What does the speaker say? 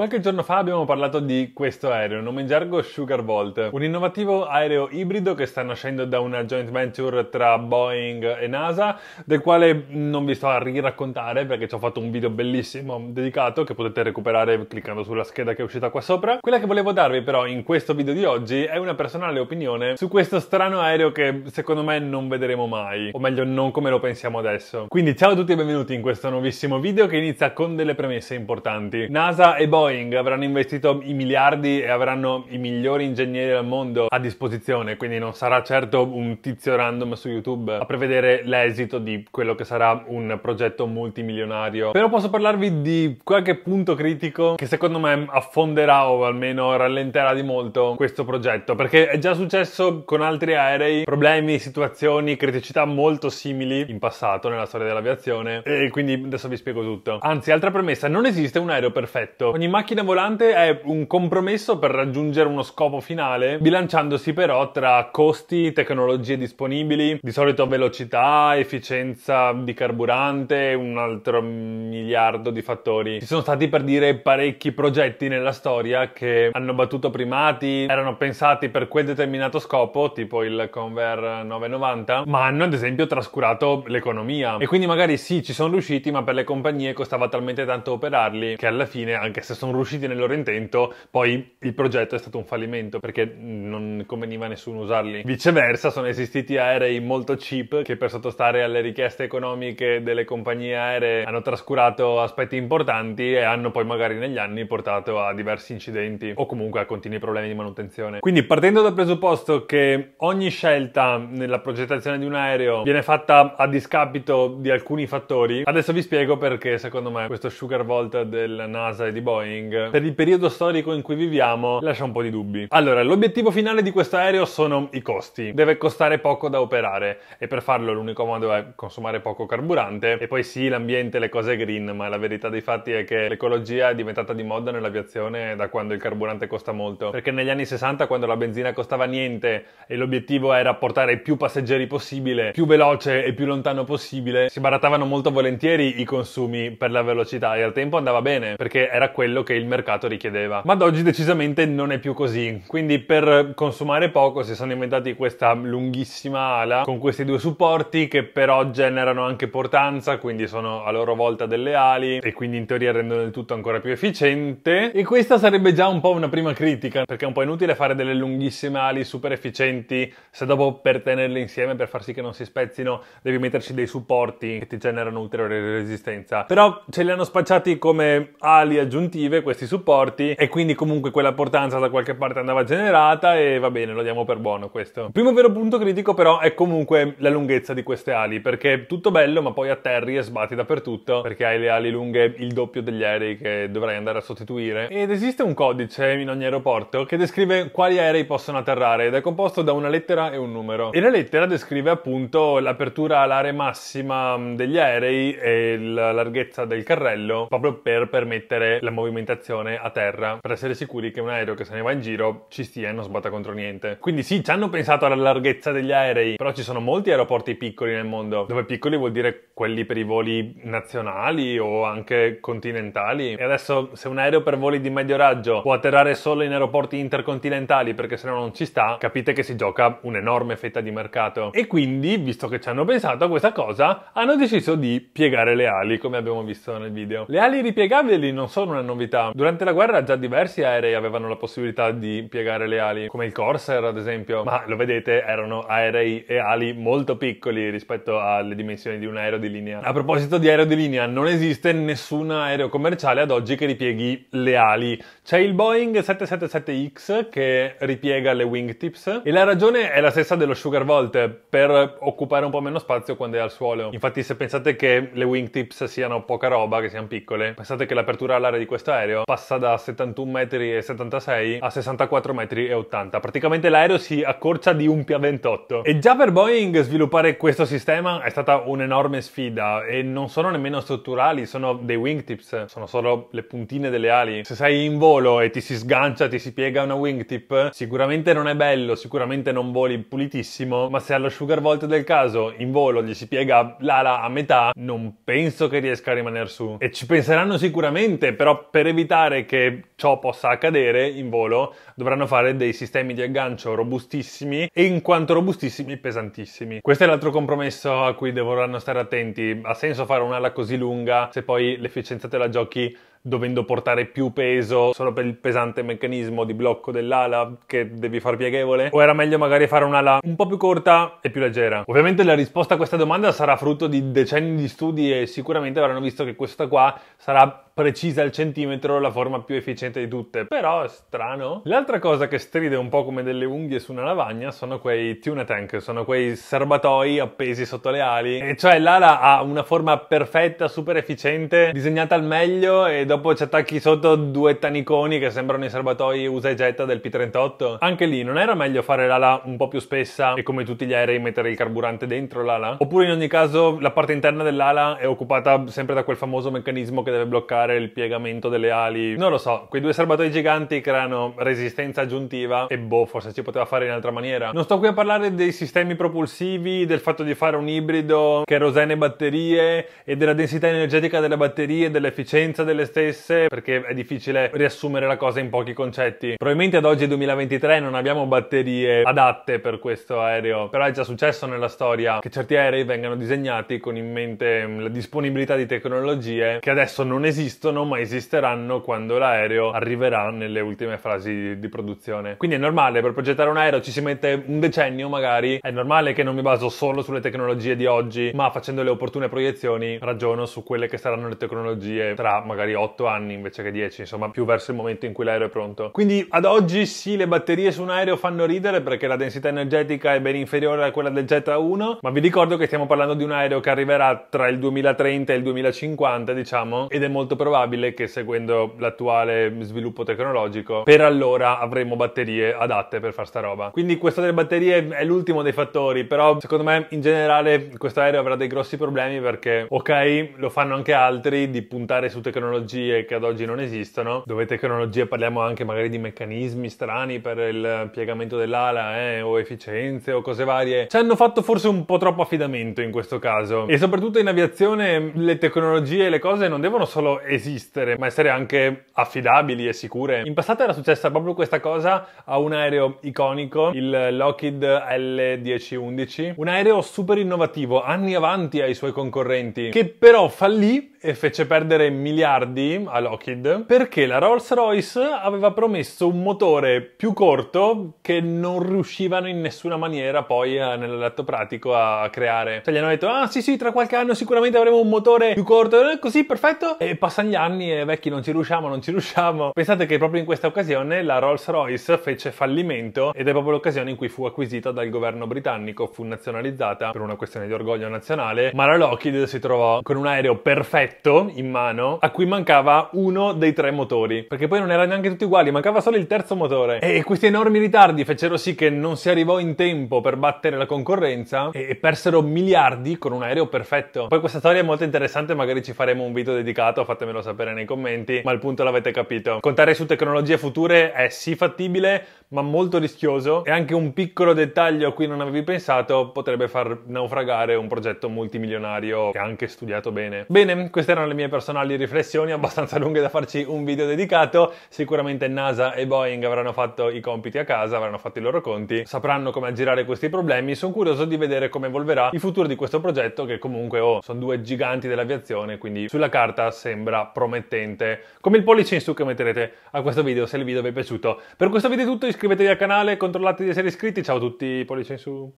Qualche giorno fa abbiamo parlato di questo aereo, nome in gergo Sugar Vault, un innovativo aereo ibrido che sta nascendo da una joint venture tra Boeing e NASA, del quale non vi sto a riraccontare perché ci ho fatto un video bellissimo dedicato che potete recuperare cliccando sulla scheda che è uscita qua sopra. Quella che volevo darvi però in questo video di oggi è una personale opinione su questo strano aereo che secondo me non vedremo mai, o meglio non come lo pensiamo adesso. Quindi ciao a tutti e benvenuti in questo nuovissimo video che inizia con delle premesse importanti. NASA e Boeing Boeing avranno investito i miliardi e avranno i migliori ingegneri al mondo a disposizione, quindi non sarà certo un tizio random su YouTube a prevedere l'esito di quello che sarà un progetto multimilionario. Però posso parlarvi di qualche punto critico che secondo me affonderà o almeno rallenterà di molto questo progetto, perché è già successo con altri aerei, problemi, situazioni, criticità molto simili in passato nella storia dell'aviazione e quindi adesso vi spiego tutto. Anzi, altra premessa, non esiste un aereo perfetto. Ogni macchina macchina volante è un compromesso per raggiungere uno scopo finale, bilanciandosi però tra costi, tecnologie disponibili, di solito velocità, efficienza di carburante, un altro miliardo di fattori. Ci sono stati per dire parecchi progetti nella storia che hanno battuto primati, erano pensati per quel determinato scopo, tipo il Conver 990, ma hanno ad esempio trascurato l'economia. E quindi magari sì, ci sono riusciti, ma per le compagnie costava talmente tanto operarli che alla fine, anche se sono riusciti nel loro intento, poi il progetto è stato un fallimento perché non conveniva a nessuno usarli. Viceversa, sono esistiti aerei molto cheap che per sottostare alle richieste economiche delle compagnie aeree hanno trascurato aspetti importanti e hanno poi magari negli anni portato a diversi incidenti o comunque a continui problemi di manutenzione. Quindi partendo dal presupposto che ogni scelta nella progettazione di un aereo viene fatta a discapito di alcuni fattori, adesso vi spiego perché secondo me questo sugar vault del NASA e di Boeing Boeing, per il periodo storico in cui viviamo, lascia un po' di dubbi. Allora, l'obiettivo finale di questo aereo sono i costi. Deve costare poco da operare e per farlo l'unico modo è consumare poco carburante e poi sì, l'ambiente, le cose green, ma la verità dei fatti è che l'ecologia è diventata di moda nell'aviazione da quando il carburante costa molto, perché negli anni 60 quando la benzina costava niente e l'obiettivo era portare più passeggeri possibile, più veloce e più lontano possibile, si barattavano molto volentieri i consumi per la velocità e al tempo andava bene, perché era quello quello che il mercato richiedeva. Ma ad oggi decisamente non è più così, quindi per consumare poco si sono inventati questa lunghissima ala con questi due supporti che però generano anche portanza, quindi sono a loro volta delle ali e quindi in teoria rendono il tutto ancora più efficiente e questa sarebbe già un po' una prima critica perché è un po' inutile fare delle lunghissime ali super efficienti se dopo per tenerle insieme per far sì che non si spezzino devi metterci dei supporti che ti generano ulteriore resistenza però ce li hanno spacciati come ali aggiuntive iniziative, questi supporti e quindi comunque quella portanza da qualche parte andava generata e va bene, lo diamo per buono questo. Il primo vero punto critico però è comunque la lunghezza di queste ali perché tutto bello ma poi atterri e sbatti dappertutto perché hai le ali lunghe il doppio degli aerei che dovrai andare a sostituire ed esiste un codice in ogni aeroporto che descrive quali aerei possono atterrare ed è composto da una lettera e un numero e la lettera descrive appunto l'apertura all'area massima degli aerei e la larghezza del carrello proprio per permettere la movimentazione documentazione a terra per essere sicuri che un aereo che se ne va in giro ci stia e non sbatta contro niente. Quindi sì, ci hanno pensato alla larghezza degli aerei, però ci sono molti aeroporti piccoli nel mondo, dove piccoli vuol dire quelli per i voli nazionali o anche continentali. E adesso se un aereo per voli di medio raggio può atterrare solo in aeroporti intercontinentali perché se no non ci sta, capite che si gioca un'enorme fetta di mercato. E quindi, visto che ci hanno pensato a questa cosa, hanno deciso di piegare le ali, come abbiamo visto nel video. Le ali ripiegabili non sono una novità possibilità. Durante la guerra già diversi aerei avevano la possibilità di piegare le ali, come il Corsair ad esempio, ma lo vedete erano aerei e ali molto piccoli rispetto alle dimensioni di un aereo di linea. A proposito di aereo di linea, non esiste nessun aereo commerciale ad oggi che ripieghi le ali. C'è il Boeing 777X che ripiega le wingtips e la ragione è la stessa dello Sugar Vault per occupare un po' meno spazio quando è al suolo. Infatti se pensate che le wingtips siano poca roba, che siano piccole, pensate che l'apertura all'aria di questo aereo l'aereo passa da 71 metri e 76 a 64 metri. e 80 Praticamente l'aereo si accorcia di un pia 28 E già per Boeing sviluppare questo sistema è stata un'enorme sfida e non sono nemmeno strutturali, sono dei wingtips, sono solo le puntine delle ali. Se sei in volo e ti si sgancia, ti si piega una wingtip, sicuramente non è bello, sicuramente non voli pulitissimo, ma se allo sugar volt del caso in volo gli si piega l'ala a metà, non penso che riesca a rimanere su. E ci penseranno sicuramente, però per evitare che ciò possa accadere in volo, dovranno fare dei sistemi di aggancio robustissimi e in quanto robustissimi, pesantissimi. Questo è l'altro compromesso a cui dovranno stare attenti. Ha senso fare un'ala così lunga se poi l'efficienza te la giochi dovendo portare più peso solo per il pesante meccanismo di blocco dell'ala che devi far pieghevole? O era meglio magari fare un'ala un po' più corta e più leggera? Ovviamente la risposta a questa domanda sarà frutto di decenni di studi e sicuramente avranno visto che questa qua sarà precisa al centimetro, la forma più efficiente di tutte, però è strano. L'altra cosa che stride un po' come delle unghie su una lavagna sono quei tuna tank, sono quei serbatoi appesi sotto le ali, e cioè l'ala ha una forma perfetta, super efficiente, disegnata al meglio e dopo ci attacchi sotto due taniconi che sembrano i serbatoi usa e getta del P38. Anche lì non era meglio fare l'ala un po' più spessa e come tutti gli aerei mettere il carburante dentro l'ala? Oppure in ogni caso la parte interna dell'ala è occupata sempre da quel famoso meccanismo che deve bloccare migliorare il piegamento delle ali. Non lo so, quei due serbatoi giganti creano resistenza aggiuntiva e boh, forse si poteva fare in altra maniera. Non sto qui a parlare dei sistemi propulsivi, del fatto di fare un ibrido, kerosene e batterie e della densità energetica delle batterie, dell'efficienza delle stesse, perché è difficile riassumere la cosa in pochi concetti. Probabilmente ad oggi 2023 non abbiamo batterie adatte per questo aereo, però è già successo nella storia che certi aerei vengano disegnati con in mente la disponibilità di tecnologie che adesso non esistono esistono ma esisteranno quando l'aereo arriverà nelle ultime fasi di produzione. Quindi è normale, per progettare un aereo ci si mette un decennio magari, è normale che non mi baso solo sulle tecnologie di oggi, ma facendo le opportune proiezioni ragiono su quelle che saranno le tecnologie tra magari 8 anni invece che 10, insomma più verso il momento in cui l'aereo è pronto. Quindi ad oggi sì, le batterie su un aereo fanno ridere perché la densità energetica è ben inferiore a quella del Jetta 1, ma vi ricordo che stiamo parlando di un aereo che arriverà tra il 2030 e il 2050, diciamo, ed è molto probabile che seguendo l'attuale sviluppo tecnologico, per allora avremo batterie adatte per fare sta roba. Quindi questo delle batterie è l'ultimo dei fattori, però secondo me in generale questo aereo avrà dei grossi problemi perché ok, lo fanno anche altri di puntare su tecnologie che ad oggi non esistono, dove tecnologie parliamo anche magari di meccanismi strani per il piegamento dell'ala eh, o efficienze o cose varie. Ci hanno fatto forse un po' troppo affidamento in questo caso e soprattutto in aviazione le tecnologie e le cose non devono solo esistere, ma essere anche affidabili e sicure. In passato era successa proprio questa cosa a un aereo iconico, il Lockheed L1011, un aereo super innovativo, anni avanti ai suoi concorrenti, che però fallì e fece perdere miliardi a Lockheed perché la Rolls-Royce aveva promesso un motore più corto che non riuscivano in nessuna maniera poi nel eh, nell'atto pratico a creare. Cioè gli hanno detto "Ah, sì, sì, tra qualche anno sicuramente avremo un motore più corto". Eh, così perfetto e passano gli anni e vecchi non ci riusciamo, non ci riusciamo. Pensate che proprio in questa occasione la Rolls-Royce fece fallimento ed è proprio l'occasione in cui fu acquisita dal governo britannico, fu nazionalizzata per una questione di orgoglio nazionale, ma la Lockheed si trovò con un aereo perfetto pacchetto in mano a cui mancava uno dei tre motori, perché poi non erano neanche tutti uguali, mancava solo il terzo motore. E questi enormi ritardi fecero sì che non si arrivò in tempo per battere la concorrenza e persero miliardi con un aereo perfetto. Poi questa storia è molto interessante, magari ci faremo un video dedicato, fatemelo sapere nei commenti, ma il punto l'avete capito. Contare su tecnologie future è sì fattibile, ma molto rischioso e anche un piccolo dettaglio a cui non avevi pensato potrebbe far naufragare un progetto multimilionario che anche studiato bene. Bene, questo queste erano le mie personali riflessioni, abbastanza lunghe da farci un video dedicato. Sicuramente NASA e Boeing avranno fatto i compiti a casa, avranno fatto i loro conti, sapranno come aggirare questi problemi. Sono curioso di vedere come evolverà il futuro di questo progetto, che comunque oh, sono due giganti dell'aviazione, quindi sulla carta sembra promettente. Come il pollice in su che metterete a questo video se il video vi è piaciuto. Per questo video è tutto, iscrivetevi al canale, controllate di essere iscritti. Ciao a tutti, pollice in su.